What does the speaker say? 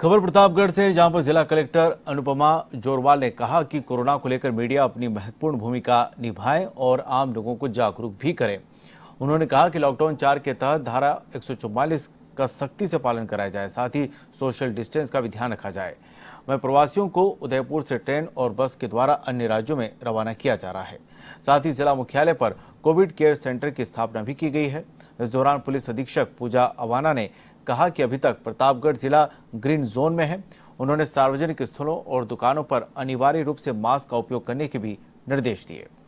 खबर प्रतापगढ़ से जहां पर जिला कलेक्टर अनुपमा जोरवाल ने कहा कि कोरोना को लेकर मीडिया अपनी महत्वपूर्ण भूमिका निभाए और आम लोगों को जागरूक भी करें उन्होंने कहा कि लॉकडाउन चार के तहत धारा एक का सख्ती से पालन कराया जाए साथ ही सोशल डिस्टेंस का भी ध्यान रखा जाए वहीं प्रवासियों को उदयपुर से ट्रेन और बस के द्वारा अन्य राज्यों में रवाना किया जा रहा है साथ ही जिला मुख्यालय पर कोविड केयर सेंटर की स्थापना भी की गई है इस दौरान पुलिस अधीक्षक पूजा अवाना ने कहा कि अभी तक प्रतापगढ़ जिला ग्रीन जोन में है उन्होंने सार्वजनिक स्थलों और दुकानों पर अनिवार्य रूप से मास्क का उपयोग करने के भी निर्देश दिए